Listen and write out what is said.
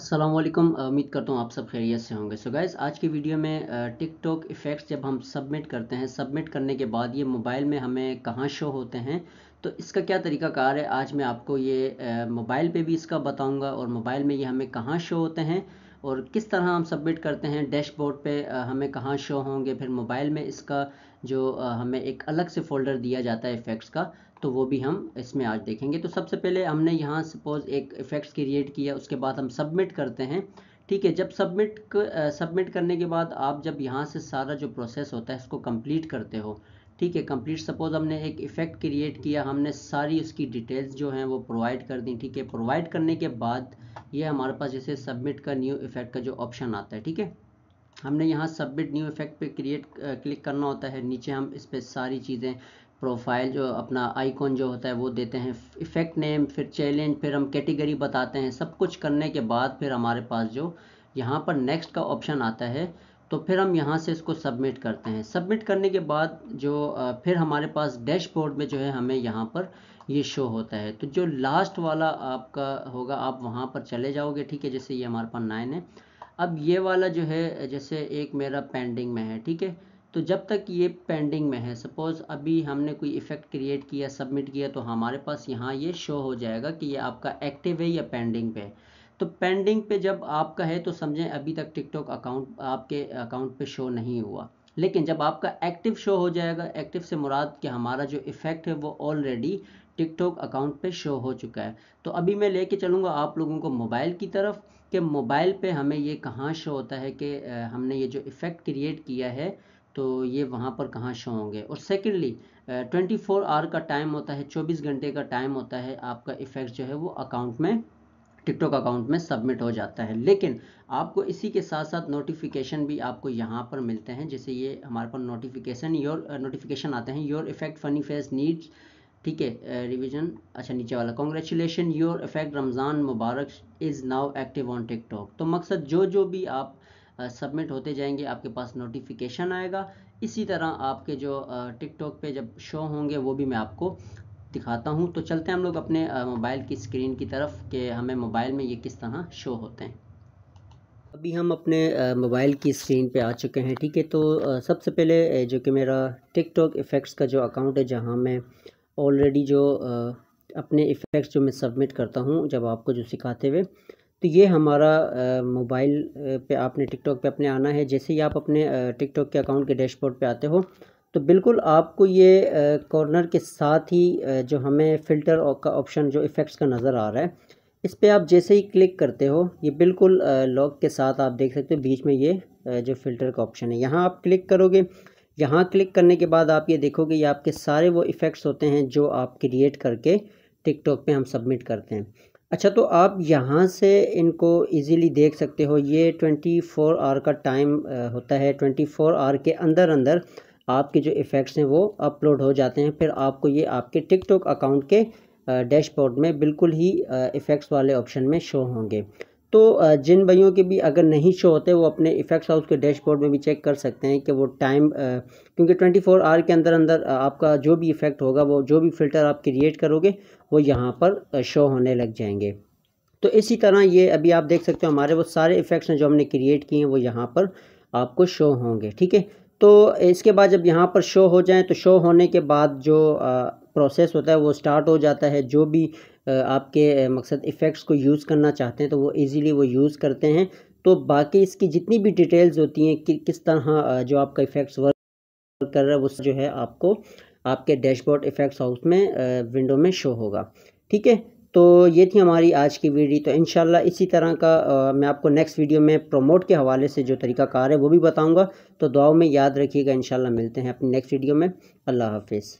असलम उम्मीद करता हूँ आप सब खैरियत से होंगे सो so गाइज़ आज की वीडियो में टिकटॉक इफ़ेक्ट्स जब हम सबमिट करते हैं सबमिट करने के बाद ये मोबाइल में हमें कहाँ शो होते हैं तो इसका क्या तरीका कार है आज मैं आपको ये मोबाइल पे भी इसका बताऊँगा और मोबाइल में ये हमें कहाँ शो होते हैं और किस तरह हम सबमिट करते हैं डैशबोर्ड पे हमें कहाँ शो होंगे फिर मोबाइल में इसका जो हमें एक अलग से फ़ोल्डर दिया जाता है इफ़ेक्ट्स का तो वो भी हम इसमें आज देखेंगे तो सबसे पहले हमने यहाँ सपोज़ एक इफ़ेक्ट्स क्रिएट किया उसके बाद हम सबमिट करते हैं ठीक है जब सबमिट सबमिट करने के बाद आप जब यहाँ से सारा जो प्रोसेस होता है इसको कम्प्लीट करते हो ठीक है कंप्लीट सपोज हमने एक इफ़ेक्ट क्रिएट किया हमने सारी उसकी डिटेल्स जो हैं वो प्रोवाइड कर दी ठीक है प्रोवाइड करने के बाद ये हमारे पास जैसे सबमिट का न्यू इफेक्ट का जो ऑप्शन आता है ठीक है हमने यहाँ सबमिट न्यू इफेक्ट पे क्रिएट क्लिक करना होता है नीचे हम इस पर सारी चीज़ें प्रोफाइल जो अपना आइकॉन जो होता है वो देते हैं इफेक्ट नेम फिर चैलेंज फिर हम कैटेगरी बताते हैं सब कुछ करने के बाद फिर हमारे पास जो यहाँ पर नेक्स्ट का ऑप्शन आता है तो फिर हम यहाँ से इसको सबमिट करते हैं सबमिट करने के बाद जो फिर हमारे पास डैशबोर्ड में जो है हमें यहाँ पर ये शो होता है तो जो लास्ट वाला आपका होगा आप वहाँ पर चले जाओगे ठीक है जैसे ये हमारे पास नाइन है अब ये वाला जो है जैसे एक मेरा पेंडिंग में है ठीक है तो जब तक ये पेंडिंग में है सपोज़ अभी हमने कोई इफ़ेक्ट क्रिएट किया सबमिट किया तो हमारे पास यहाँ ये शो हो जाएगा कि ये आपका एक्टिव है या पेंडिंग पे है तो पेंडिंग पे जब आपका है तो समझें अभी तक टिकटॉक अकाउंट आपके अकाउंट पे शो नहीं हुआ लेकिन जब आपका एक्टिव शो हो जाएगा एक्टिव से मुराद कि हमारा जो इफ़ेक्ट है वो ऑलरेडी टिकटॉक अकाउंट पे शो हो चुका है तो अभी मैं लेके चलूँगा आप लोगों को मोबाइल की तरफ कि मोबाइल पे हमें ये कहाँ शो होता है कि हमने ये जो इफ़ेक्ट क्रिएट किया है तो ये वहाँ पर कहाँ शो होंगे और सेकेंडली ट्वेंटी फोर आवर का टाइम होता है चौबीस घंटे का टाइम होता है आपका इफ़ेक्ट जो है वो अकाउंट में टिकटॉक अकाउंट में सबमिट हो जाता है लेकिन आपको इसी के साथ साथ नोटिफिकेशन भी आपको यहाँ पर मिलते हैं जैसे ये हमारे पास नोटिफिकेशन योर नोटिफिकेशन आते हैं your effect funny face needs ठीक है रिवीजन अच्छा नीचे वाला कॉन्ग्रेचुलेशन योर इफेक्ट रमज़ान मुबारक is now active on TikTok तो मकसद जो जो भी आप सबमिट होते जाएंगे आपके पास नोटिफिकेशन आएगा इसी तरह आपके जो टिकटॉक पे जब शो होंगे वो भी मैं आपको दिखाता हूँ तो चलते हैं हम लोग अपने मोबाइल की स्क्रीन की तरफ कि हमें मोबाइल में ये किस तरह शो होते हैं अभी हम अपने मोबाइल की स्क्रीन पे आ चुके हैं ठीक है तो सबसे पहले जो कि मेरा टिकटॉक इफ़ेक्ट्स का जो अकाउंट है जहाँ मैं ऑलरेडी जो अपने इफ़ेक्ट्स जो मैं सबमिट करता हूँ जब आपको जो सिखाते हुए तो ये हमारा मोबाइल पे आपने टिकटॉक पे अपने आना है जैसे ही आप अपने टिकटॉक के अकाउंट के डैशबोर्ड पे आते हो तो बिल्कुल आपको ये कॉर्नर के साथ ही जो हमें फ़िल्टर का ऑप्शन जो इफ़ेक्ट्स का नज़र आ रहा है इस पर आप जैसे ही क्लिक करते हो ये बिल्कुल लॉक के साथ आप देख सकते हो बीच में ये जो फ़िल्टर का ऑप्शन है यहाँ आप क्लिक करोगे यहाँ क्लिक करने के बाद आप ये देखोगे ये आपके सारे वो इफ़ेक्ट्स होते हैं जो आप क्रिएट करके टिकटॉक पे हम सबमिट करते हैं अच्छा तो आप यहाँ से इनको इजीली देख सकते हो ये 24 आवर का टाइम होता है 24 आवर के अंदर अंदर आपके जो इफ़ेक्ट्स हैं वो अपलोड हो जाते हैं फिर आपको ये आपके टिकटॉक अकाउंट के डैशबोर्ड में बिल्कुल ही इफ़ेक्ट्स वाले ऑप्शन में शो होंगे तो जिन भाइयों के भी अगर नहीं शो होते वो अपने इफ़ेक्ट्स हाउस के डैशबोर्ड में भी चेक कर सकते हैं कि वो टाइम क्योंकि 24 फोर आवर के अंदर अंदर आपका जो भी इफ़ेक्ट होगा वो जो भी फ़िल्टर आप क्रिएट करोगे वो यहाँ पर शो होने लग जाएंगे तो इसी तरह ये अभी आप देख सकते हो हमारे वो सारे इफ़ेक्ट्स हैं जो हमने क्रिएट किए हैं वो यहाँ पर आपको शो होंगे ठीक है तो इसके बाद जब यहाँ पर शो हो जाए तो शो होने के बाद जो प्रोसेस होता है वो स्टार्ट हो जाता है जो भी आपके मकसद इफ़ेक्ट्स को यूज़ करना चाहते हैं तो वो इजीली वो यूज़ करते हैं तो बाकी इसकी जितनी भी डिटेल्स होती हैं कि किस तरह जो आपका इफ़ेक्ट्स वर्क कर रहा है वो जो है आपको आपके डैशबोर्ड इफ़ेक्ट्स हाउस में विंडो में शो होगा ठीक है तो ये थी हमारी आज की वीडियो तो इन इसी तरह का आ, मैं आपको नेक्स्ट वीडियो में प्रमोट के हवाले से जो तरीकाकार है वो भी बताऊँगा तो दुआओं में याद रखिएगा इन मिलते हैं अपनी नेक्स्ट वीडियो में अल्लाह हाफिज़